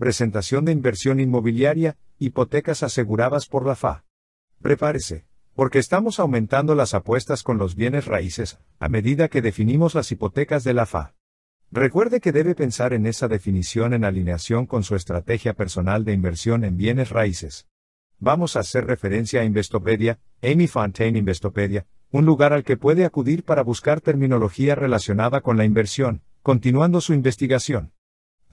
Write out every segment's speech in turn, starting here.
presentación de inversión inmobiliaria, hipotecas aseguradas por la FA. Prepárese, porque estamos aumentando las apuestas con los bienes raíces, a medida que definimos las hipotecas de la FA. Recuerde que debe pensar en esa definición en alineación con su estrategia personal de inversión en bienes raíces. Vamos a hacer referencia a Investopedia, Amy Fontaine Investopedia, un lugar al que puede acudir para buscar terminología relacionada con la inversión, continuando su investigación.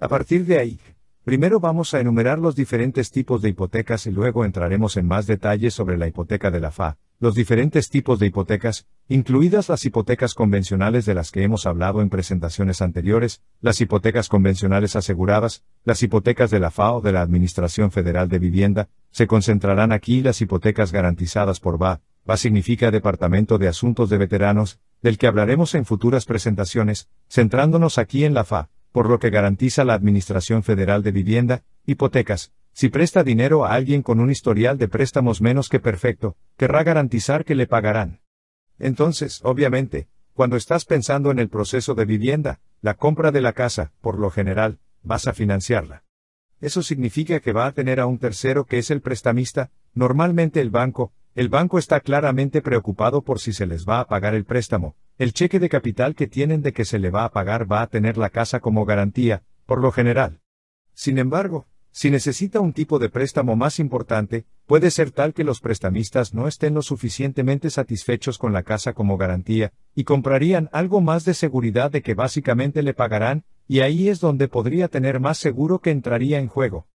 A partir de ahí, Primero vamos a enumerar los diferentes tipos de hipotecas y luego entraremos en más detalles sobre la hipoteca de la FA, los diferentes tipos de hipotecas, incluidas las hipotecas convencionales de las que hemos hablado en presentaciones anteriores, las hipotecas convencionales aseguradas, las hipotecas de la FA o de la Administración Federal de Vivienda, se concentrarán aquí las hipotecas garantizadas por VA, VA significa Departamento de Asuntos de Veteranos, del que hablaremos en futuras presentaciones, centrándonos aquí en la FA por lo que garantiza la Administración Federal de Vivienda, hipotecas, si presta dinero a alguien con un historial de préstamos menos que perfecto, querrá garantizar que le pagarán. Entonces, obviamente, cuando estás pensando en el proceso de vivienda, la compra de la casa, por lo general, vas a financiarla. Eso significa que va a tener a un tercero que es el prestamista, normalmente el banco, el banco está claramente preocupado por si se les va a pagar el préstamo, el cheque de capital que tienen de que se le va a pagar va a tener la casa como garantía, por lo general. Sin embargo, si necesita un tipo de préstamo más importante, puede ser tal que los prestamistas no estén lo suficientemente satisfechos con la casa como garantía, y comprarían algo más de seguridad de que básicamente le pagarán, y ahí es donde podría tener más seguro que entraría en juego.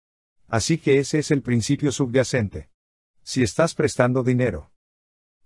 Así que ese es el principio subyacente. Si estás prestando dinero,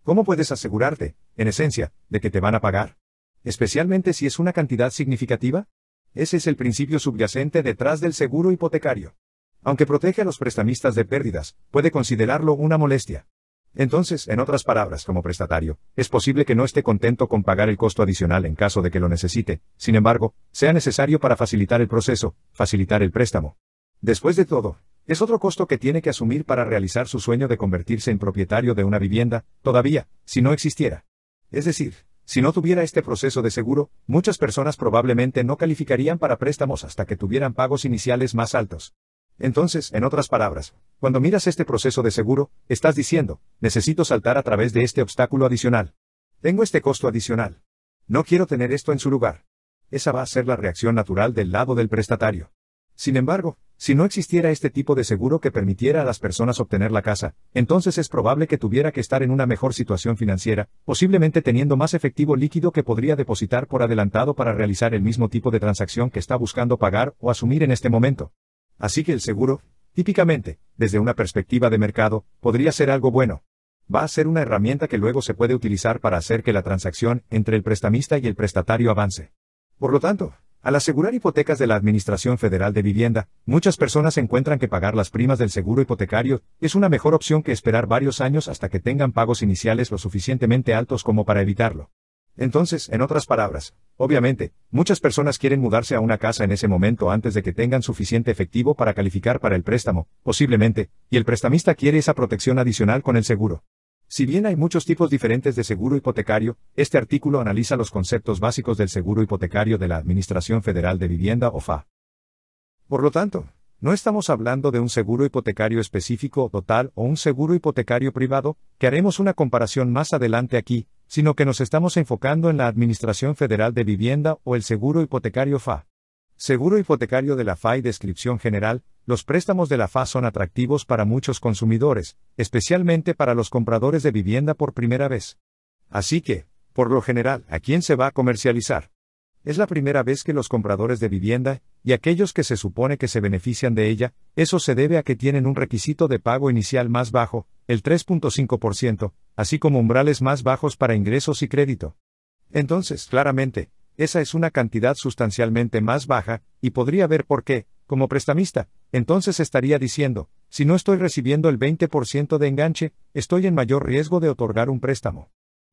¿Cómo puedes asegurarte, en esencia, de que te van a pagar? Especialmente si es una cantidad significativa. Ese es el principio subyacente detrás del seguro hipotecario. Aunque protege a los prestamistas de pérdidas, puede considerarlo una molestia. Entonces, en otras palabras, como prestatario, es posible que no esté contento con pagar el costo adicional en caso de que lo necesite, sin embargo, sea necesario para facilitar el proceso, facilitar el préstamo. Después de todo, es otro costo que tiene que asumir para realizar su sueño de convertirse en propietario de una vivienda, todavía, si no existiera. Es decir, si no tuviera este proceso de seguro, muchas personas probablemente no calificarían para préstamos hasta que tuvieran pagos iniciales más altos. Entonces, en otras palabras, cuando miras este proceso de seguro, estás diciendo, necesito saltar a través de este obstáculo adicional. Tengo este costo adicional. No quiero tener esto en su lugar. Esa va a ser la reacción natural del lado del prestatario. Sin embargo, si no existiera este tipo de seguro que permitiera a las personas obtener la casa, entonces es probable que tuviera que estar en una mejor situación financiera, posiblemente teniendo más efectivo líquido que podría depositar por adelantado para realizar el mismo tipo de transacción que está buscando pagar o asumir en este momento. Así que el seguro, típicamente, desde una perspectiva de mercado, podría ser algo bueno. Va a ser una herramienta que luego se puede utilizar para hacer que la transacción entre el prestamista y el prestatario avance. Por lo tanto, al asegurar hipotecas de la Administración Federal de Vivienda, muchas personas encuentran que pagar las primas del seguro hipotecario es una mejor opción que esperar varios años hasta que tengan pagos iniciales lo suficientemente altos como para evitarlo. Entonces, en otras palabras, obviamente, muchas personas quieren mudarse a una casa en ese momento antes de que tengan suficiente efectivo para calificar para el préstamo, posiblemente, y el prestamista quiere esa protección adicional con el seguro. Si bien hay muchos tipos diferentes de seguro hipotecario, este artículo analiza los conceptos básicos del seguro hipotecario de la Administración Federal de Vivienda o FA. Por lo tanto, no estamos hablando de un seguro hipotecario específico o total o un seguro hipotecario privado, que haremos una comparación más adelante aquí, sino que nos estamos enfocando en la Administración Federal de Vivienda o el seguro hipotecario FA. Seguro hipotecario de la y Descripción general, los préstamos de la FA son atractivos para muchos consumidores, especialmente para los compradores de vivienda por primera vez. Así que, por lo general, ¿a quién se va a comercializar? Es la primera vez que los compradores de vivienda, y aquellos que se supone que se benefician de ella, eso se debe a que tienen un requisito de pago inicial más bajo, el 3.5%, así como umbrales más bajos para ingresos y crédito. Entonces, claramente, esa es una cantidad sustancialmente más baja, y podría ver por qué, como prestamista, entonces estaría diciendo, si no estoy recibiendo el 20% de enganche, estoy en mayor riesgo de otorgar un préstamo.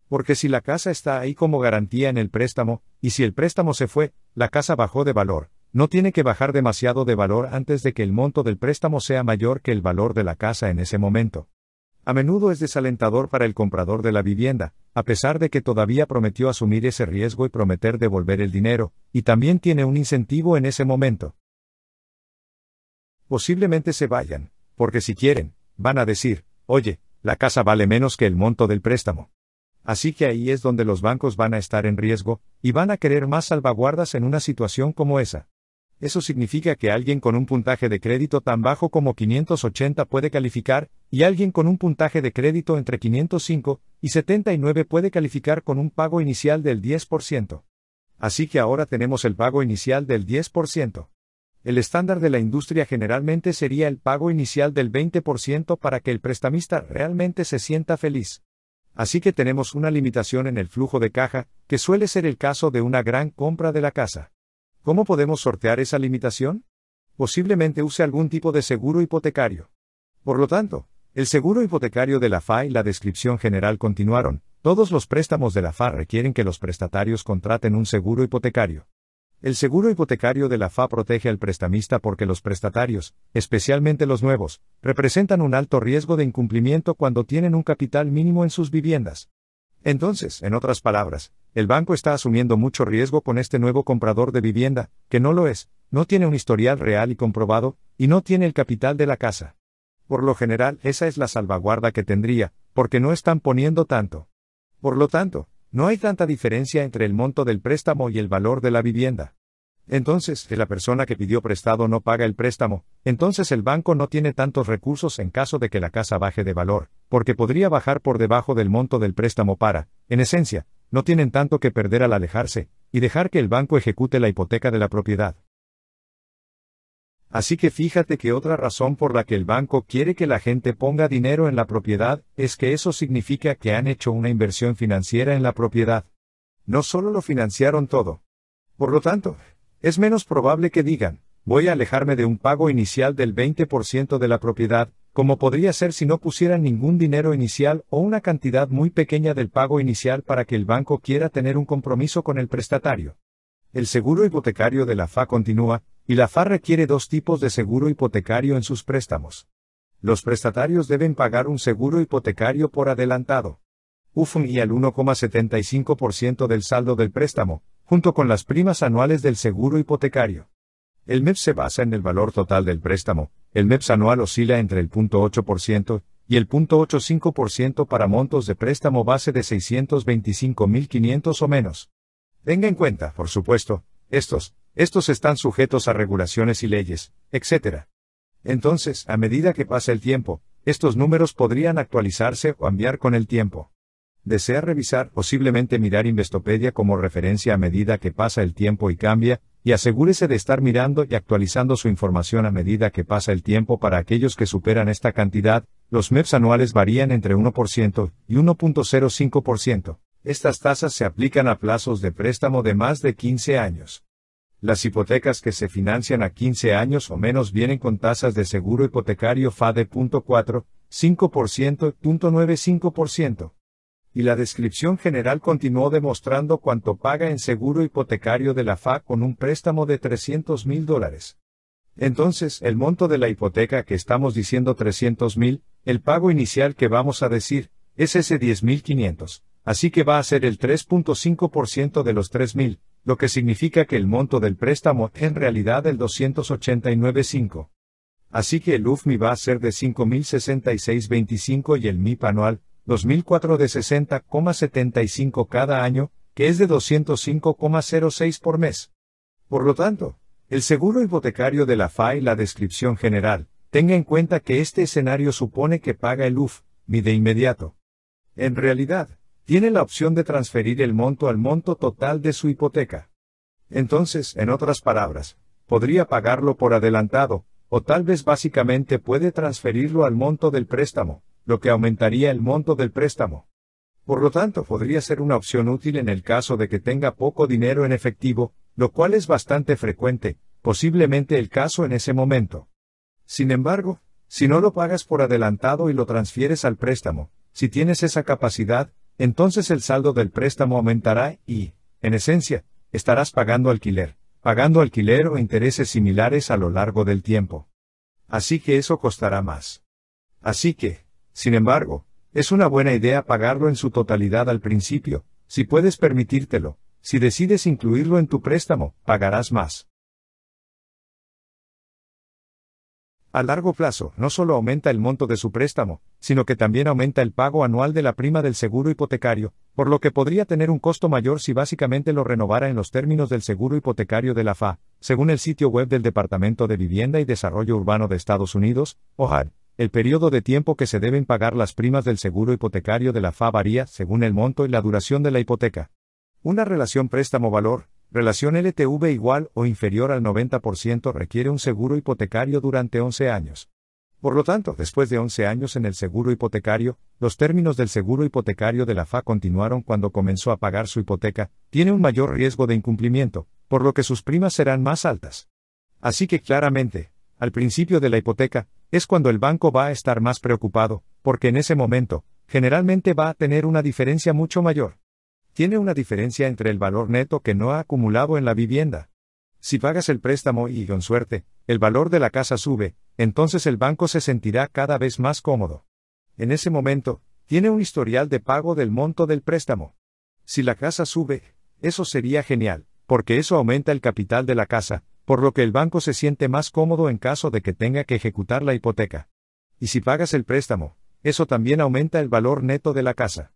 Porque si la casa está ahí como garantía en el préstamo, y si el préstamo se fue, la casa bajó de valor, no tiene que bajar demasiado de valor antes de que el monto del préstamo sea mayor que el valor de la casa en ese momento. A menudo es desalentador para el comprador de la vivienda, a pesar de que todavía prometió asumir ese riesgo y prometer devolver el dinero, y también tiene un incentivo en ese momento. Posiblemente se vayan, porque si quieren, van a decir, oye, la casa vale menos que el monto del préstamo. Así que ahí es donde los bancos van a estar en riesgo, y van a querer más salvaguardas en una situación como esa eso significa que alguien con un puntaje de crédito tan bajo como 580 puede calificar, y alguien con un puntaje de crédito entre 505 y 79 puede calificar con un pago inicial del 10%. Así que ahora tenemos el pago inicial del 10%. El estándar de la industria generalmente sería el pago inicial del 20% para que el prestamista realmente se sienta feliz. Así que tenemos una limitación en el flujo de caja, que suele ser el caso de una gran compra de la casa. ¿Cómo podemos sortear esa limitación? Posiblemente use algún tipo de seguro hipotecario. Por lo tanto, el seguro hipotecario de la FA y la descripción general continuaron. Todos los préstamos de la FA requieren que los prestatarios contraten un seguro hipotecario. El seguro hipotecario de la FA protege al prestamista porque los prestatarios, especialmente los nuevos, representan un alto riesgo de incumplimiento cuando tienen un capital mínimo en sus viviendas. Entonces, en otras palabras, el banco está asumiendo mucho riesgo con este nuevo comprador de vivienda, que no lo es, no tiene un historial real y comprobado, y no tiene el capital de la casa. Por lo general, esa es la salvaguarda que tendría, porque no están poniendo tanto. Por lo tanto, no hay tanta diferencia entre el monto del préstamo y el valor de la vivienda. Entonces, si la persona que pidió prestado no paga el préstamo, entonces el banco no tiene tantos recursos en caso de que la casa baje de valor, porque podría bajar por debajo del monto del préstamo para, en esencia, no tienen tanto que perder al alejarse, y dejar que el banco ejecute la hipoteca de la propiedad. Así que fíjate que otra razón por la que el banco quiere que la gente ponga dinero en la propiedad es que eso significa que han hecho una inversión financiera en la propiedad. No solo lo financiaron todo. Por lo tanto, es menos probable que digan, voy a alejarme de un pago inicial del 20% de la propiedad, como podría ser si no pusieran ningún dinero inicial o una cantidad muy pequeña del pago inicial para que el banco quiera tener un compromiso con el prestatario. El seguro hipotecario de la FA continúa, y la FA requiere dos tipos de seguro hipotecario en sus préstamos. Los prestatarios deben pagar un seguro hipotecario por adelantado. UFM y al 1,75% del saldo del préstamo, junto con las primas anuales del seguro hipotecario. El MEPS se basa en el valor total del préstamo, el MEPS anual oscila entre el 0.8% y el 0.85% para montos de préstamo base de 625.500 o menos. Tenga en cuenta, por supuesto, estos, estos están sujetos a regulaciones y leyes, etc. Entonces, a medida que pasa el tiempo, estos números podrían actualizarse o cambiar con el tiempo. Desea revisar, posiblemente mirar Investopedia como referencia a medida que pasa el tiempo y cambia, y asegúrese de estar mirando y actualizando su información a medida que pasa el tiempo para aquellos que superan esta cantidad, los MEPs anuales varían entre 1% y 1.05%. Estas tasas se aplican a plazos de préstamo de más de 15 años. Las hipotecas que se financian a 15 años o menos vienen con tasas de seguro hipotecario FADE.4, 5%, .95% y la descripción general continuó demostrando cuánto paga en seguro hipotecario de la FA con un préstamo de 300 mil dólares. Entonces, el monto de la hipoteca que estamos diciendo 300 mil, el pago inicial que vamos a decir, es ese 10.500, así que va a ser el 3.5% de los 3.000, lo que significa que el monto del préstamo en realidad el 289.5. Así que el UFMI va a ser de 5.066.25 y el MIP anual, 2004 de 60,75 cada año, que es de 205,06 por mes. Por lo tanto, el seguro hipotecario de la FAI la descripción general, tenga en cuenta que este escenario supone que paga el UF, mi de inmediato. En realidad, tiene la opción de transferir el monto al monto total de su hipoteca. Entonces, en otras palabras, podría pagarlo por adelantado, o tal vez básicamente puede transferirlo al monto del préstamo, lo que aumentaría el monto del préstamo. Por lo tanto, podría ser una opción útil en el caso de que tenga poco dinero en efectivo, lo cual es bastante frecuente, posiblemente el caso en ese momento. Sin embargo, si no lo pagas por adelantado y lo transfieres al préstamo, si tienes esa capacidad, entonces el saldo del préstamo aumentará y, en esencia, estarás pagando alquiler, pagando alquiler o intereses similares a lo largo del tiempo. Así que eso costará más. Así que, sin embargo, es una buena idea pagarlo en su totalidad al principio, si puedes permitírtelo. Si decides incluirlo en tu préstamo, pagarás más. A largo plazo, no solo aumenta el monto de su préstamo, sino que también aumenta el pago anual de la prima del seguro hipotecario, por lo que podría tener un costo mayor si básicamente lo renovara en los términos del seguro hipotecario de la FA, según el sitio web del Departamento de Vivienda y Desarrollo Urbano de Estados Unidos, OHAD. El periodo de tiempo que se deben pagar las primas del seguro hipotecario de la FA varía según el monto y la duración de la hipoteca. Una relación préstamo-valor, relación LTV igual o inferior al 90% requiere un seguro hipotecario durante 11 años. Por lo tanto, después de 11 años en el seguro hipotecario, los términos del seguro hipotecario de la FA continuaron cuando comenzó a pagar su hipoteca, tiene un mayor riesgo de incumplimiento, por lo que sus primas serán más altas. Así que claramente, al principio de la hipoteca, es cuando el banco va a estar más preocupado, porque en ese momento, generalmente va a tener una diferencia mucho mayor. Tiene una diferencia entre el valor neto que no ha acumulado en la vivienda. Si pagas el préstamo y, con suerte, el valor de la casa sube, entonces el banco se sentirá cada vez más cómodo. En ese momento, tiene un historial de pago del monto del préstamo. Si la casa sube, eso sería genial, porque eso aumenta el capital de la casa, por lo que el banco se siente más cómodo en caso de que tenga que ejecutar la hipoteca. Y si pagas el préstamo, eso también aumenta el valor neto de la casa.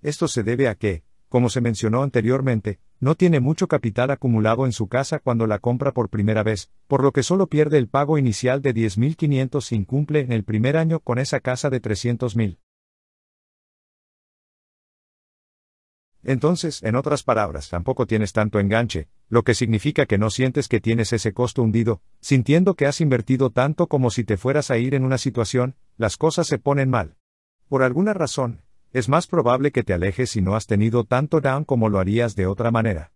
Esto se debe a que, como se mencionó anteriormente, no tiene mucho capital acumulado en su casa cuando la compra por primera vez, por lo que solo pierde el pago inicial de 10.500 si incumple en el primer año con esa casa de 300.000. Entonces, en otras palabras, tampoco tienes tanto enganche, lo que significa que no sientes que tienes ese costo hundido, sintiendo que has invertido tanto como si te fueras a ir en una situación, las cosas se ponen mal. Por alguna razón, es más probable que te alejes si no has tenido tanto down como lo harías de otra manera.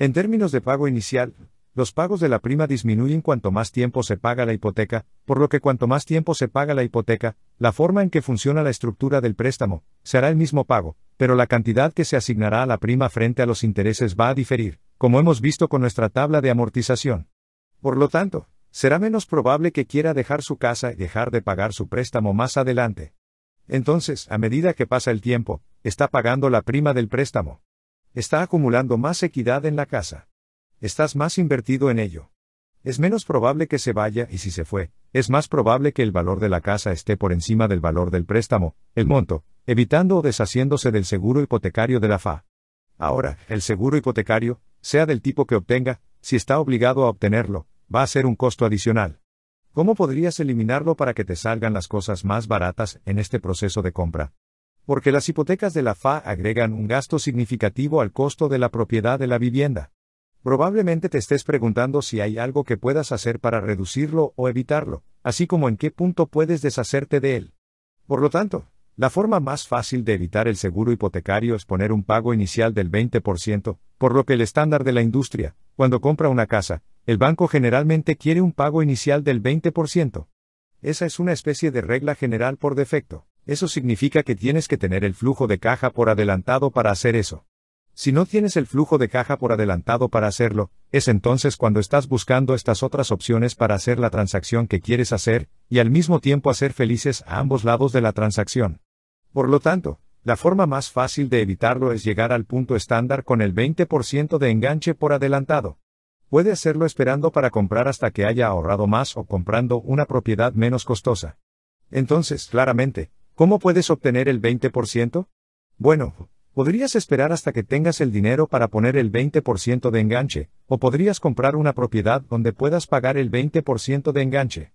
En términos de pago inicial, los pagos de la prima disminuyen cuanto más tiempo se paga la hipoteca, por lo que cuanto más tiempo se paga la hipoteca, la forma en que funciona la estructura del préstamo, será el mismo pago, pero la cantidad que se asignará a la prima frente a los intereses va a diferir, como hemos visto con nuestra tabla de amortización. Por lo tanto, será menos probable que quiera dejar su casa y dejar de pagar su préstamo más adelante. Entonces, a medida que pasa el tiempo, está pagando la prima del préstamo. Está acumulando más equidad en la casa. Estás más invertido en ello. Es menos probable que se vaya y si se fue, es más probable que el valor de la casa esté por encima del valor del préstamo, el monto, evitando o deshaciéndose del seguro hipotecario de la FA. Ahora, el seguro hipotecario, sea del tipo que obtenga, si está obligado a obtenerlo, va a ser un costo adicional. ¿Cómo podrías eliminarlo para que te salgan las cosas más baratas en este proceso de compra? Porque las hipotecas de la FA agregan un gasto significativo al costo de la propiedad de la vivienda. Probablemente te estés preguntando si hay algo que puedas hacer para reducirlo o evitarlo, así como en qué punto puedes deshacerte de él. Por lo tanto, la forma más fácil de evitar el seguro hipotecario es poner un pago inicial del 20%, por lo que el estándar de la industria, cuando compra una casa, el banco generalmente quiere un pago inicial del 20%. Esa es una especie de regla general por defecto. Eso significa que tienes que tener el flujo de caja por adelantado para hacer eso. Si no tienes el flujo de caja por adelantado para hacerlo, es entonces cuando estás buscando estas otras opciones para hacer la transacción que quieres hacer, y al mismo tiempo hacer felices a ambos lados de la transacción. Por lo tanto, la forma más fácil de evitarlo es llegar al punto estándar con el 20% de enganche por adelantado. Puede hacerlo esperando para comprar hasta que haya ahorrado más o comprando una propiedad menos costosa. Entonces, claramente, ¿cómo puedes obtener el 20%? Bueno, podrías esperar hasta que tengas el dinero para poner el 20% de enganche, o podrías comprar una propiedad donde puedas pagar el 20% de enganche.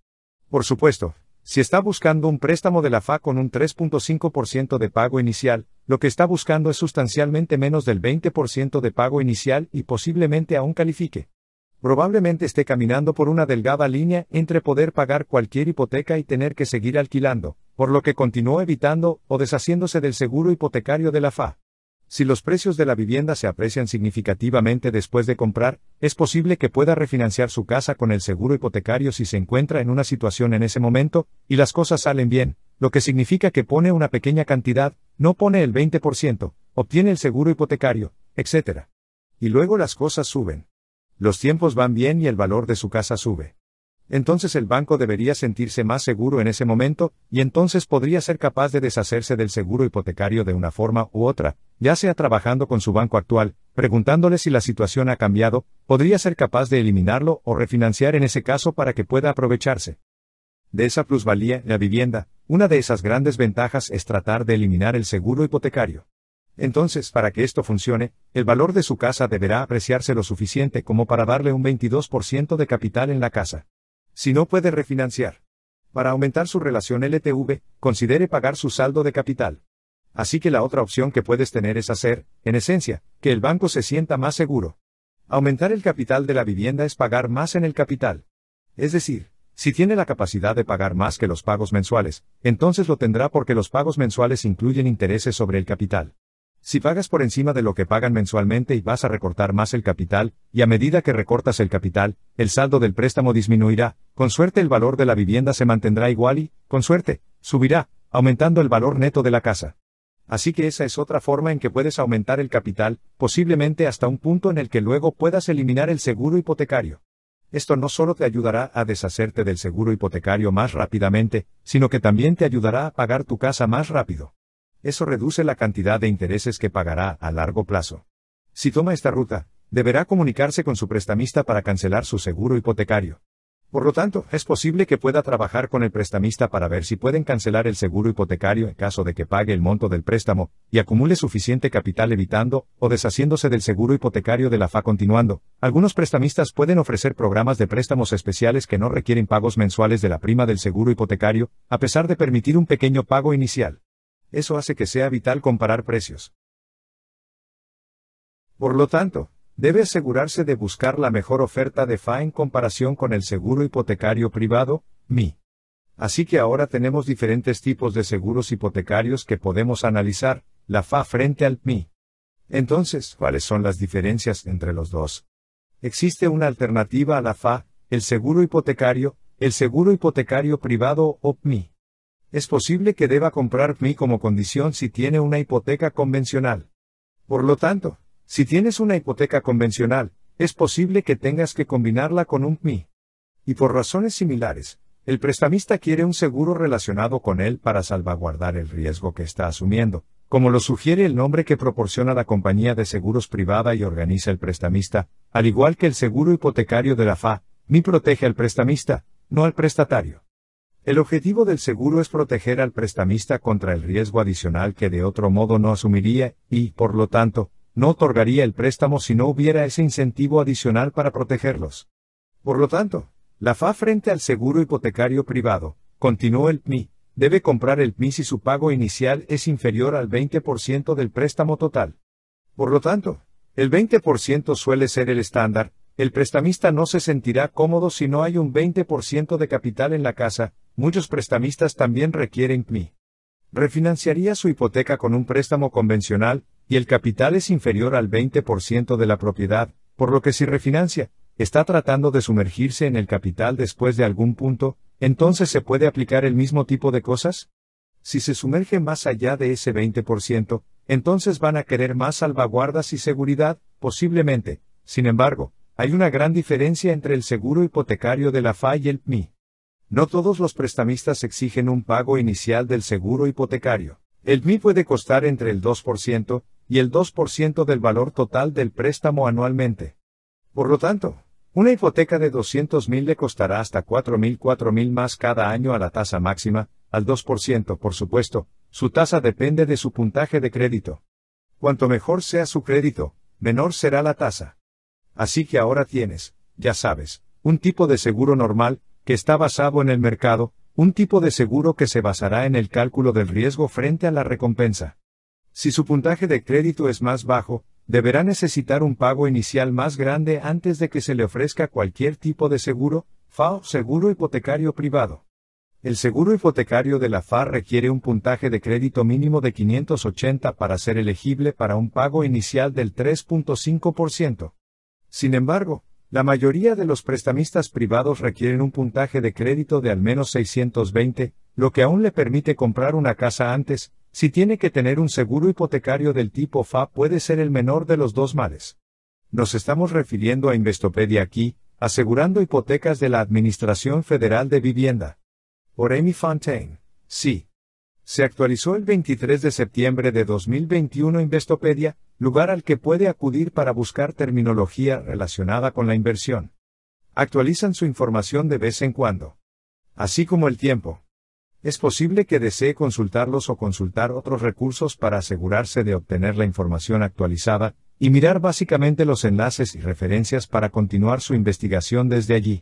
Por supuesto, si está buscando un préstamo de la FA con un 3.5% de pago inicial, lo que está buscando es sustancialmente menos del 20% de pago inicial y posiblemente aún califique. Probablemente esté caminando por una delgada línea entre poder pagar cualquier hipoteca y tener que seguir alquilando, por lo que continuó evitando o deshaciéndose del seguro hipotecario de la FA. Si los precios de la vivienda se aprecian significativamente después de comprar, es posible que pueda refinanciar su casa con el seguro hipotecario si se encuentra en una situación en ese momento, y las cosas salen bien, lo que significa que pone una pequeña cantidad, no pone el 20%, obtiene el seguro hipotecario, etc. Y luego las cosas suben. Los tiempos van bien y el valor de su casa sube entonces el banco debería sentirse más seguro en ese momento, y entonces podría ser capaz de deshacerse del seguro hipotecario de una forma u otra, ya sea trabajando con su banco actual, preguntándole si la situación ha cambiado, podría ser capaz de eliminarlo o refinanciar en ese caso para que pueda aprovecharse. De esa plusvalía, la vivienda, una de esas grandes ventajas es tratar de eliminar el seguro hipotecario. Entonces, para que esto funcione, el valor de su casa deberá apreciarse lo suficiente como para darle un 22% de capital en la casa. Si no puede refinanciar. Para aumentar su relación LTV, considere pagar su saldo de capital. Así que la otra opción que puedes tener es hacer, en esencia, que el banco se sienta más seguro. Aumentar el capital de la vivienda es pagar más en el capital. Es decir, si tiene la capacidad de pagar más que los pagos mensuales, entonces lo tendrá porque los pagos mensuales incluyen intereses sobre el capital. Si pagas por encima de lo que pagan mensualmente y vas a recortar más el capital, y a medida que recortas el capital, el saldo del préstamo disminuirá, con suerte el valor de la vivienda se mantendrá igual y, con suerte, subirá, aumentando el valor neto de la casa. Así que esa es otra forma en que puedes aumentar el capital, posiblemente hasta un punto en el que luego puedas eliminar el seguro hipotecario. Esto no solo te ayudará a deshacerte del seguro hipotecario más rápidamente, sino que también te ayudará a pagar tu casa más rápido eso reduce la cantidad de intereses que pagará a largo plazo. Si toma esta ruta, deberá comunicarse con su prestamista para cancelar su seguro hipotecario. Por lo tanto, es posible que pueda trabajar con el prestamista para ver si pueden cancelar el seguro hipotecario en caso de que pague el monto del préstamo, y acumule suficiente capital evitando o deshaciéndose del seguro hipotecario de la FA continuando. Algunos prestamistas pueden ofrecer programas de préstamos especiales que no requieren pagos mensuales de la prima del seguro hipotecario, a pesar de permitir un pequeño pago inicial eso hace que sea vital comparar precios. Por lo tanto, debe asegurarse de buscar la mejor oferta de FA en comparación con el seguro hipotecario privado, MI. Así que ahora tenemos diferentes tipos de seguros hipotecarios que podemos analizar, la FA frente al MI. Entonces, ¿cuáles son las diferencias entre los dos? Existe una alternativa a la FA, el seguro hipotecario, el seguro hipotecario privado o MI. Es posible que deba comprar PMI como condición si tiene una hipoteca convencional. Por lo tanto, si tienes una hipoteca convencional, es posible que tengas que combinarla con un PMI. Y por razones similares, el prestamista quiere un seguro relacionado con él para salvaguardar el riesgo que está asumiendo, como lo sugiere el nombre que proporciona la compañía de seguros privada y organiza el prestamista, al igual que el seguro hipotecario de la FA, MI protege al prestamista, no al prestatario. El objetivo del seguro es proteger al prestamista contra el riesgo adicional que de otro modo no asumiría, y, por lo tanto, no otorgaría el préstamo si no hubiera ese incentivo adicional para protegerlos. Por lo tanto, la FA frente al seguro hipotecario privado, continuó el PMI, debe comprar el PMI si su pago inicial es inferior al 20% del préstamo total. Por lo tanto, el 20% suele ser el estándar, el prestamista no se sentirá cómodo si no hay un 20% de capital en la casa, Muchos prestamistas también requieren PMI. Refinanciaría su hipoteca con un préstamo convencional, y el capital es inferior al 20% de la propiedad, por lo que si refinancia, está tratando de sumergirse en el capital después de algún punto, entonces se puede aplicar el mismo tipo de cosas? Si se sumerge más allá de ese 20%, entonces van a querer más salvaguardas y seguridad, posiblemente. Sin embargo, hay una gran diferencia entre el seguro hipotecario de la FA y el PMI. No todos los prestamistas exigen un pago inicial del seguro hipotecario. El MI puede costar entre el 2% y el 2% del valor total del préstamo anualmente. Por lo tanto, una hipoteca de 200.000 le costará hasta 4.000 4.000 más cada año a la tasa máxima, al 2%, por supuesto, su tasa depende de su puntaje de crédito. Cuanto mejor sea su crédito, menor será la tasa. Así que ahora tienes, ya sabes, un tipo de seguro normal, que está basado en el mercado, un tipo de seguro que se basará en el cálculo del riesgo frente a la recompensa. Si su puntaje de crédito es más bajo, deberá necesitar un pago inicial más grande antes de que se le ofrezca cualquier tipo de seguro, FAO Seguro Hipotecario Privado. El seguro hipotecario de la FA requiere un puntaje de crédito mínimo de 580 para ser elegible para un pago inicial del 3.5%. Sin embargo, la mayoría de los prestamistas privados requieren un puntaje de crédito de al menos 620, lo que aún le permite comprar una casa antes, si tiene que tener un seguro hipotecario del tipo FA puede ser el menor de los dos males. Nos estamos refiriendo a Investopedia aquí, asegurando hipotecas de la Administración Federal de Vivienda. Por Fontaine. Sí. Se actualizó el 23 de septiembre de 2021 Investopedia, lugar al que puede acudir para buscar terminología relacionada con la inversión. Actualizan su información de vez en cuando. Así como el tiempo. Es posible que desee consultarlos o consultar otros recursos para asegurarse de obtener la información actualizada, y mirar básicamente los enlaces y referencias para continuar su investigación desde allí.